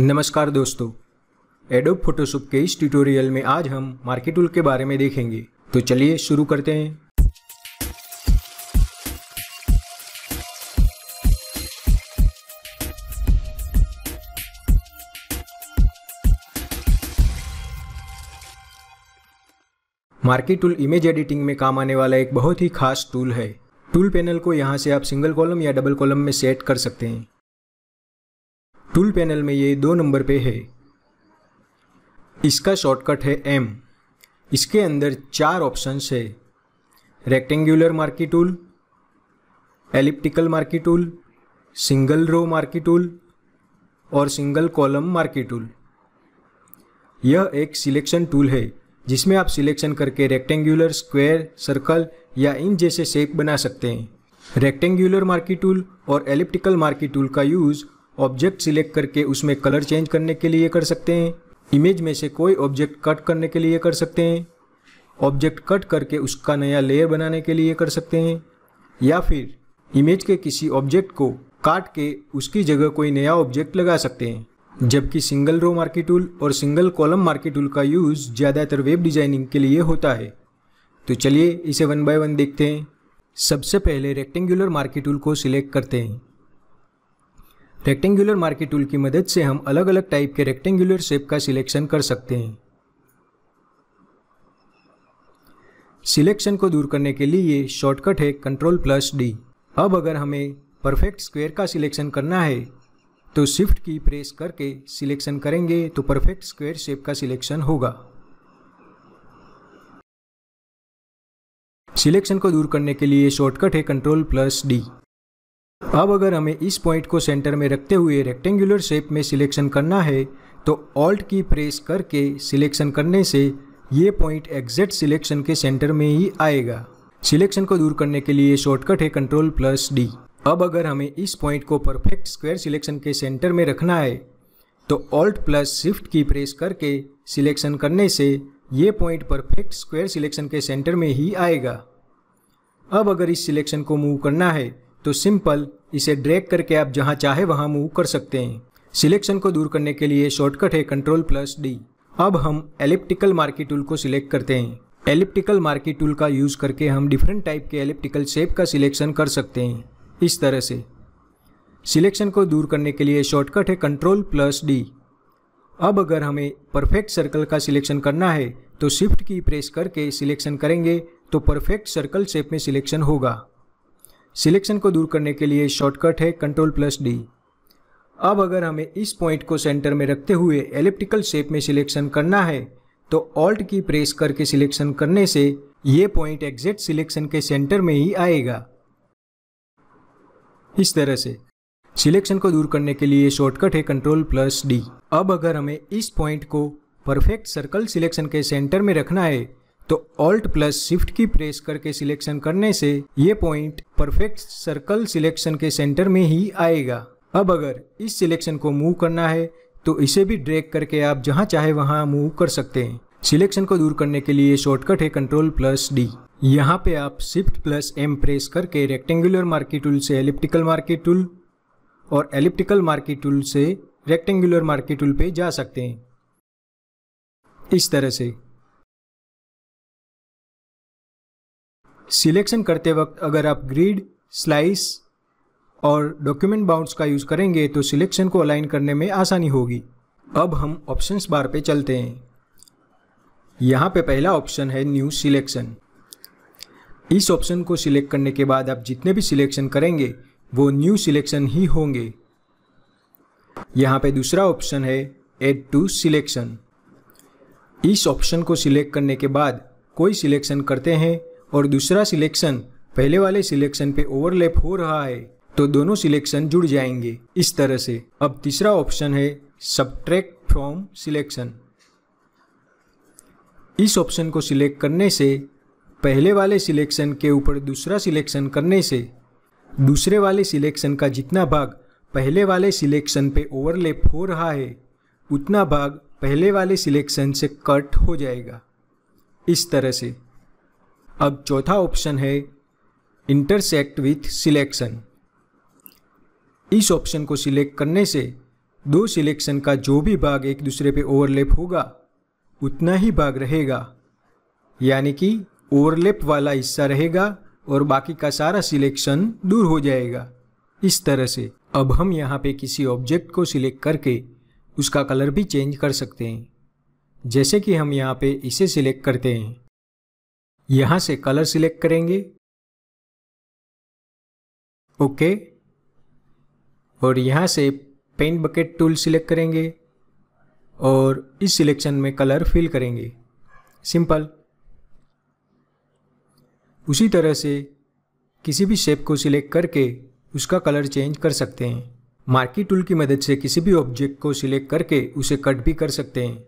नमस्कार दोस्तों adobe Photoshop के इस ट्यूटोरियल में आज हम मार्केट टूल के बारे में देखेंगे तो चलिए शुरू करते हैं मार्केट टूल इमेज एडिटिंग में काम आने वाला एक बहुत ही खास टूल है टूल पैनल को यहाँ से आप सिंगल कॉलम या डबल कॉलम में सेट कर सकते हैं टूल पैनल में ये दो नंबर पे है इसका शॉर्टकट है एम इसके अंदर चार ऑप्शंस है rectangular marquee tool elliptical marquee tool single row marquee tool और सिंगल कॉलम मार्की टूल यह एक सिलेक्शन टूल है जिसमें आप सिलेक्शन करके रेक्टेंगुलर स्क्वायर सर्कल या इन जैसे शेप बना सकते हैं रेक्टेंगुलर मार्की टूल और एलिप्टिकल मार्की टूल का यूज़ ऑब्जेक्ट सिलेक्ट करके उसमें कलर चेंज करने के लिए कर सकते हैं इमेज में से कोई ऑब्जेक्ट कट करने के लिए कर सकते हैं ऑब्जेक्ट कट करके उसका नया लेयर बनाने के लिए कर सकते हैं या फिर इमेज के किसी ऑब्जेक्ट को काट के उसकी जगह कोई नया ऑब्जेक्ट लगा सकते हैं जबकि सिंगल रो मार्की टूल और सिंगल कॉलम मार्की टूल का यूज़ ज़्यादातर वेब डिज़ाइनिंग के लिए होता है तो चलिए इसे वन बाय वन देखते हैं सबसे पहले रेक्टेंगुलर मार्की टूल को सिलेक्ट करते हैं रेक्टेंगुलर मार्केट टूल की मदद से हम अलग अलग टाइप के रेक्टेंगुलर शेप का सिलेक्शन कर सकते हैं सिलेक्शन को दूर करने के लिए शॉर्टकट है कंट्रोल प्लस डी अब अगर हमें परफेक्ट स्क्वायर का सिलेक्शन करना है तो शिफ्ट की प्रेस करके सिलेक्शन करेंगे तो परफेक्ट स्क्वायर शेप का सिलेक्शन होगा सिलेक्शन को दूर करने के लिए शॉर्टकट है कंट्रोल प्लस डी अब अगर हमें इस पॉइंट को सेंटर में रखते हुए रेक्टेंगुलर शेप में सिलेक्शन करना है तो ऑल्ट की प्रेस करके सिलेक्शन करने से ये पॉइंट एग्जैक्ट सिलेक्शन के सेंटर में ही आएगा सिलेक्शन को दूर करने के लिए शॉर्टकट है कंट्रोल प्लस डी अब अगर हमें इस पॉइंट को परफेक्ट स्क्वायर सिलेक्शन के सेंटर में रखना है तो alt plus shift key press करके सिलेक्शन करने से ये पॉइंट परफेक्ट स्क्वायर सिलेक्शन के सेंटर में ही आएगा अब अगर इस सिलेक्शन को मूव करना है तो सिंपल इसे ड्रैग करके आप जहां चाहे वहां मूव कर सकते हैं सिलेक्शन को दूर करने के लिए शॉर्टकट है कंट्रोल प्लस डी अब हम एलिप्टिकल मार्की टूल को सिलेक्ट करते हैं एलिप्टिकल मार्की टूल का यूज़ करके हम डिफरेंट टाइप के एलिप्टिकल शेप का सिलेक्शन कर सकते हैं इस तरह से सिलेक्शन को दूर करने के लिए शॉर्टकट है कंट्रोल प्लस डी अब अगर हमें परफेक्ट सर्कल का सिलेक्शन करना है तो शिफ्ट की प्रेस करके सिलेक्शन करेंगे तो परफेक्ट सर्कल शेप में सिलेक्शन होगा सिलेक्शन को दूर करने के लिए शॉर्टकट है कंट्रोल प्लस डी अब अगर हमें इस पॉइंट को सेंटर में रखते हुए एलिप्टिकल शेप में सिलेक्शन करना है तो ऑल्ट की प्रेस करके सिलेक्शन करने से ये पॉइंट एग्जैक्ट सिलेक्शन के सेंटर में ही आएगा इस तरह से सिलेक्शन को दूर करने के लिए शॉर्टकट है कंट्रोल प्लस डी अब अगर हमें इस पॉइंट को परफेक्ट सर्कल सिलेक्शन के सेंटर में रखना है तो alt plus shift key press करके सिलेक्शन करने से ये पॉइंट परफेक्ट सर्कल सिलेक्शन के सेंटर में ही आएगा अब अगर इस सिलेक्शन को मूव करना है तो इसे भी ड्रैग करके आप जहां चाहे वहां मूव कर सकते हैं सिलेक्शन को दूर करने के लिए शॉर्टकट है कंट्रोल प्लस डी यहाँ पे आप शिफ्ट प्लस एम प्रेस करके रेक्टेंगुलर मार्की टूल से एलिप्टिकल मार्की टूल और एलिप्टिकल मार्की टूल से रेक्टेंगुलर मार्की टूल पे जा सकते हैं इस तरह से सिलेक्शन करते वक्त अगर आप ग्रीड स्लाइस और डॉक्यूमेंट बाउंड्स का यूज़ करेंगे तो सिलेक्शन को अलाइन करने में आसानी होगी अब हम ऑप्शंस बार पे चलते हैं यहाँ पे पहला ऑप्शन है न्यू सिलेक्शन इस ऑप्शन को सिलेक्ट करने के बाद आप जितने भी सिलेक्शन करेंगे वो न्यू सिलेक्शन ही होंगे यहाँ पे दूसरा ऑप्शन है एड टू सिलेक्शन इस ऑप्शन को सिलेक्ट करने के बाद कोई सिलेक्शन करते हैं और दूसरा सिलेक्शन पहले वाले सिलेक्शन पे ओवरलैप हो रहा है तो दोनों सिलेक्शन जुड़ जाएंगे इस तरह से अब तीसरा ऑप्शन है सब्ट्रैक्ट फ्रॉम सिलेक्शन इस ऑप्शन को सिलेक्ट करने से पहले वाले सिलेक्शन के ऊपर दूसरा सिलेक्शन करने से दूसरे वाले सिलेक्शन का जितना भाग पहले वाले सिलेक्शन पे ओवरलैप हो रहा है उतना भाग पहले वाले सिलेक्शन से कट हो जाएगा इस तरह से अब चौथा ऑप्शन है इंटरसेक्ट विथ सिलेक्शन इस ऑप्शन को सिलेक्ट करने से दो सिलेक्शन का जो भी भाग एक दूसरे पे ओवरलैप होगा उतना ही भाग रहेगा यानी कि ओवरलैप वाला हिस्सा रहेगा और बाकी का सारा सिलेक्शन दूर हो जाएगा इस तरह से अब हम यहाँ पे किसी ऑब्जेक्ट को सिलेक्ट करके उसका कलर भी चेंज कर सकते हैं जैसे कि हम यहाँ पे इसे सिलेक्ट करते हैं यहाँ से कलर सिलेक्ट करेंगे ओके और यहाँ से पेंट बकेट टूल सिलेक्ट करेंगे और इस सिलेक्शन में कलर फिल करेंगे सिंपल उसी तरह से किसी भी शेप को सिलेक्ट करके उसका कलर चेंज कर सकते हैं मार्की टूल की मदद से किसी भी ऑब्जेक्ट को सिलेक्ट करके उसे कट भी कर सकते हैं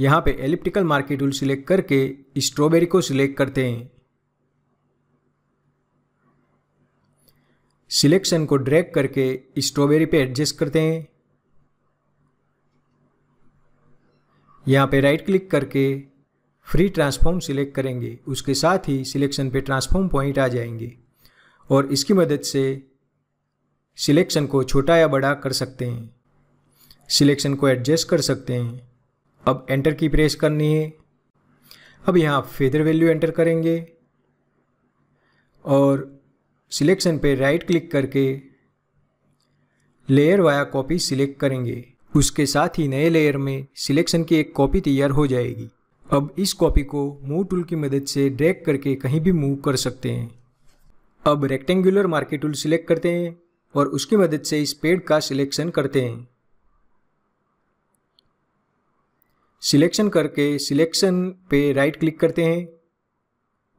यहाँ पे एलिप्टिकल मार्केट टूल सिलेक्ट करके स्ट्रॉबेरी को सिलेक्ट करते हैं सिलेक्शन को ड्रैग करके स्ट्रॉबेरी पे एडजस्ट करते हैं यहाँ पे राइट क्लिक करके फ्री ट्रांसफॉर्म सिलेक्ट करेंगे उसके साथ ही सिलेक्शन पे ट्रांसफॉर्म पॉइंट आ जाएंगे और इसकी मदद से सिलेक्शन को छोटा या बड़ा कर सकते हैं सिलेक्शन को एडजस्ट कर सकते हैं अब एंटर की प्रेस करनी है अब यहाँ फेदर वैल्यू एंटर करेंगे और सिलेक्शन पे राइट क्लिक करके लेयर वाया कॉपी सिलेक्ट करेंगे उसके साथ ही नए लेयर में सिलेक्शन की एक कॉपी तैयार हो जाएगी अब इस कॉपी को मूव टूल की मदद से ड्रैग करके कहीं भी मूव कर सकते हैं अब रेक्टेंगुलर मार्केट टूल सिलेक्ट करते हैं और उसकी मदद से इस पेड़ का सिलेक्शन करते हैं सिलेक्शन करके सिलेक्शन पे राइट क्लिक करते हैं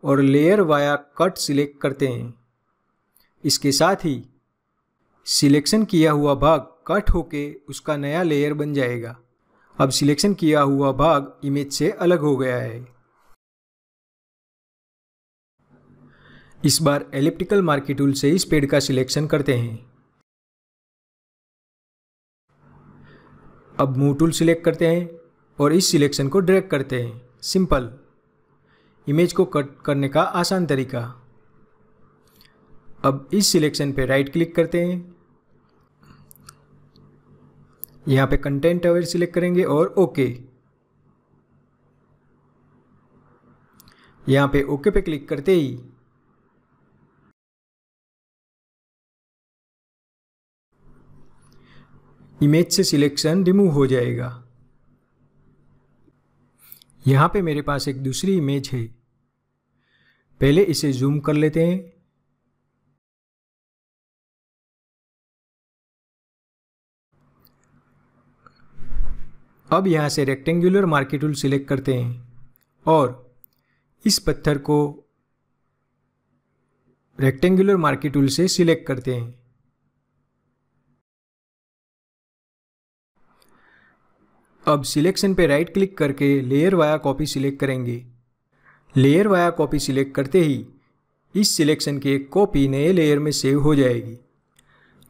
और लेयर वाया कट सिलेक्ट करते हैं इसके साथ ही सिलेक्शन किया हुआ भाग कट होके उसका नया लेयर बन जाएगा अब सिलेक्शन किया हुआ भाग इमेज से अलग हो गया है इस बार एलिप्टिकल मार्की टूल से इस पेड़ का सिलेक्शन करते हैं अब मूव टूल सिलेक्ट करते हैं और इस सिलेक्शन को ड्रैग करते हैं सिंपल इमेज को कट करने का आसान तरीका अब इस सिलेक्शन पे राइट क्लिक करते हैं यहाँ पे कंटेंट अवेयर सिलेक्ट करेंगे और ओके यहाँ पे ओके पे क्लिक करते ही इमेज से सिलेक्शन रिमूव हो जाएगा यहाँ पे मेरे पास एक दूसरी इमेज है पहले इसे जूम कर लेते हैं अब यहाँ से रेक्टेंगुलर मार्केट टूल सिलेक्ट करते हैं और इस पत्थर को रेक्टेंगुलर मार्केट टूल से सिलेक्ट करते हैं अब सिलेक्शन पे राइट क्लिक करके लेयर वाया कॉपी सिलेक्ट करेंगे लेयर वाया कॉपी सिलेक्ट करते ही इस सिलेक्शन की एक कॉपी नए लेयर में सेव हो जाएगी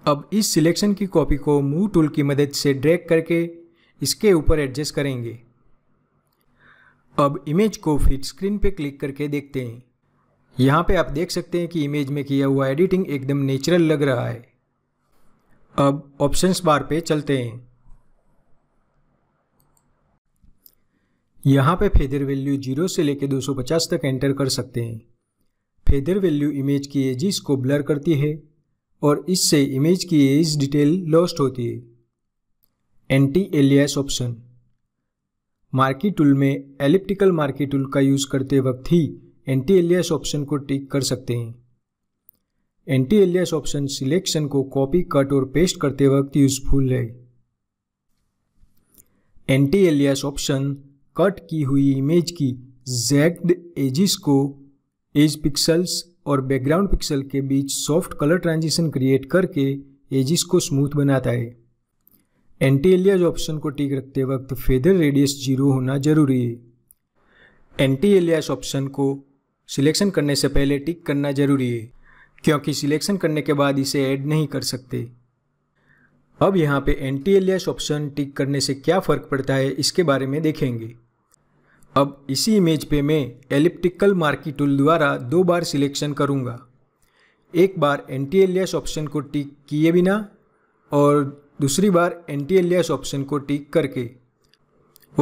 अब इस सिलेक्शन की कॉपी को मूव टूल की मदद से ड्रैग करके इसके ऊपर एडजस्ट करेंगे अब इमेज को फिर स्क्रीन पे क्लिक करके देखते हैं यहाँ पे आप देख सकते हैं कि इमेज में किया हुआ एडिटिंग एकदम नेचुरल लग रहा है अब ऑप्शंस बार पे चलते हैं यहाँ पे फेदर वैल्यू जीरो से लेकर 250 तक एंटर कर सकते हैं फेदर वैल्यू इमेज की एजिस को ब्लर करती है और इससे इमेज की एज डिटेल लॉस्ट होती है anti alias option marquee tool में एलिप्टिकल मार्की टूल का यूज़ करते वक्त ही एंटी एलियास ऑप्शन को टिक कर सकते हैं एंटी एलियास ऑप्शन सिलेक्शन को कॉपी कट और पेस्ट करते वक्त यूजफुल है एंटी एलियास ऑप्शन कट की हुई इमेज की जैक्ड एजिस को एज पिक्सल्स और बैकग्राउंड पिक्सल के बीच सॉफ्ट कलर ट्रांजिशन क्रिएट करके एजिस को स्मूथ बनाता है एंटी एलियाज ऑप्शन को टिक रखते वक्त फेदर रेडियस जीरो होना जरूरी है एंटी एलियाज ऑप्शन को सिलेक्शन करने से पहले टिक करना जरूरी है क्योंकि सिलेक्शन करने के बाद इसे ऐड नहीं कर सकते अब यहाँ पे एंटी एलियाज ऑप्शन टिक करने से क्या फ़र्क पड़ता है इसके बारे में देखेंगे अब इसी इमेज पे मैं एलिप्टिकल मार्की टूल द्वारा दो बार सिलेक्शन करूँगा एक बार एंटी एलियस ऑप्शन को टिक किए बिना और दूसरी बार एंटी एलियस ऑप्शन को टिक करके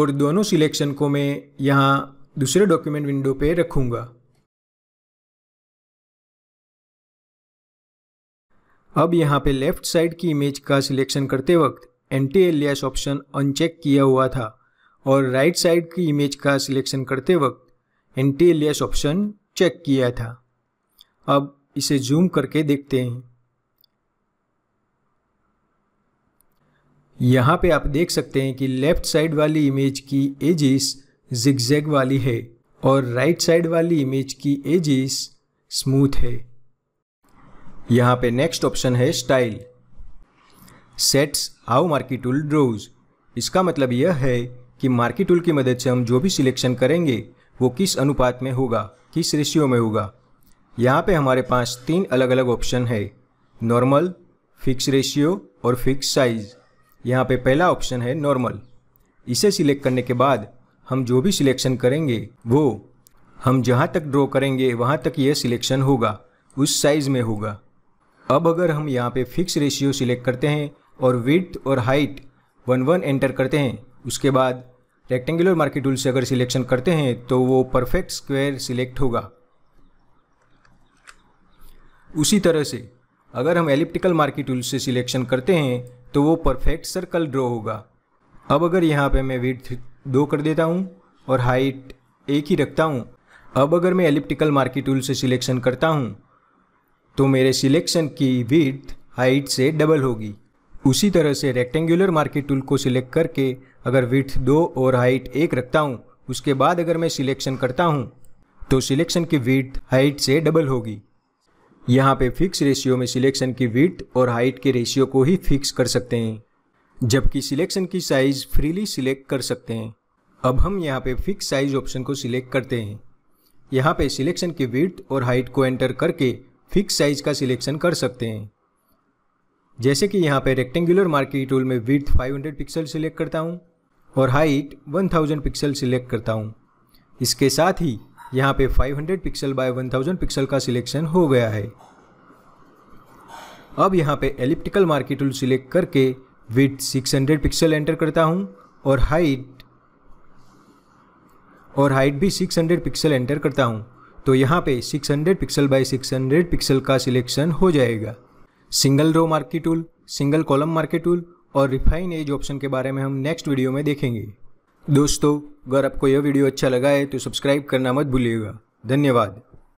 और दोनों सिलेक्शन को मैं यहाँ दूसरे डॉक्यूमेंट विंडो पे रखूँगा अब यहाँ पे लेफ़्ट साइड की इमेज का सिलेक्शन करते वक्त एंटी एलियस ऑप्शन अनचेक किया हुआ था और राइट साइड की इमेज का सिलेक्शन करते वक्त एंटी एलियस ऑप्शन चेक किया था अब इसे जूम करके देखते हैं यहाँ पे आप देख सकते हैं कि लेफ्ट साइड वाली इमेज की एजिस जिगजैग वाली है और राइट साइड वाली इमेज की एजिस स्मूथ है यहाँ पे नेक्स्ट ऑप्शन है style sets how marquee tool draws इसका मतलब यह है कि मार्केट टूल की मदद से हम जो भी सिलेक्शन करेंगे वो किस अनुपात में होगा किस रेशियो में होगा यहाँ पे हमारे पास तीन अलग अलग ऑप्शन है नॉर्मल फिक्स रेशियो और फिक्स साइज़ यहाँ पे पहला ऑप्शन है नॉर्मल इसे सिलेक्ट करने के बाद हम जो भी सिलेक्शन करेंगे वो हम जहाँ तक ड्रॉ करेंगे वहाँ तक यह सिलेक्शन होगा उस साइज़ में होगा अब अगर हम यहाँ पे फिक्स रेशियो सिलेक्ट करते हैं और विथ और हाइट वन वन एंटर करते हैं उसके बाद रेक्टेंगुलर मार्केट टूल से अगर सिलेक्शन करते हैं तो वो परफेक्ट स्क्वायर सिलेक्ट होगा उसी तरह से अगर हम एलिप्टिकल मार्केट टूल से सिलेक्शन करते हैं तो वो परफेक्ट सर्कल ड्रॉ होगा अब अगर यहाँ पे मैं विथ दो कर देता हूँ और हाइट एक ही रखता हूँ अब अगर मैं एलिप्टिकल मार्केट टूल से सिलेक्शन करता हूँ तो मेरे सिलेक्शन की विथ हाइट से डबल होगी उसी तरह से रेक्टेंगुलर मार्केट टूल को सिलेक्ट करके अगर विथ दो और हाइट एक रखता हूँ उसके बाद अगर मैं सिलेक्शन करता हूँ तो सिलेक्शन की विथ हाइट से डबल होगी यहाँ पे फिक्स रेशियो में सिलेक्शन की विथ और हाइट के रेशियो को ही फिक्स कर सकते हैं जबकि सिलेक्शन की साइज़ फ्रीली सिलेक्ट कर सकते हैं अब हम यहाँ पे फिक्स साइज ऑप्शन को सिलेक्ट करते हैं यहाँ पे सिलेक्शन की विथ और हाइट को एंटर करके फिक्स साइज का सिलेक्शन कर सकते हैं जैसे कि यहाँ पे रेक्टेंगुलर मार्किंग टूल में विथ 500 पिक्सल सिलेक्ट करता हूँ और हाइट 1000 पिक्सल सिलेक्ट करता हूँ इसके साथ ही यहाँ पे 500 पिक्सल बाय 1000 पिक्सल का सिलेक्शन हो गया है अब यहाँ पे एलिप्टिकल मार्की टूल सिलेक्ट करके विथ 600 पिक्सल एंटर करता हूँ और हाइट और हाइट भी 600 पिक्सल एंटर करता हूँ तो यहाँ पे 600 पिक्सल बाय 600 पिक्सल का सिलेक्शन हो जाएगा single row marquee tool single column marquee tool और रिफाइन एज ऑप्शन के बारे में हम नेक्स्ट वीडियो में देखेंगे दोस्तों अगर आपको यह वीडियो अच्छा लगा है तो सब्सक्राइब करना मत भूलिएगा धन्यवाद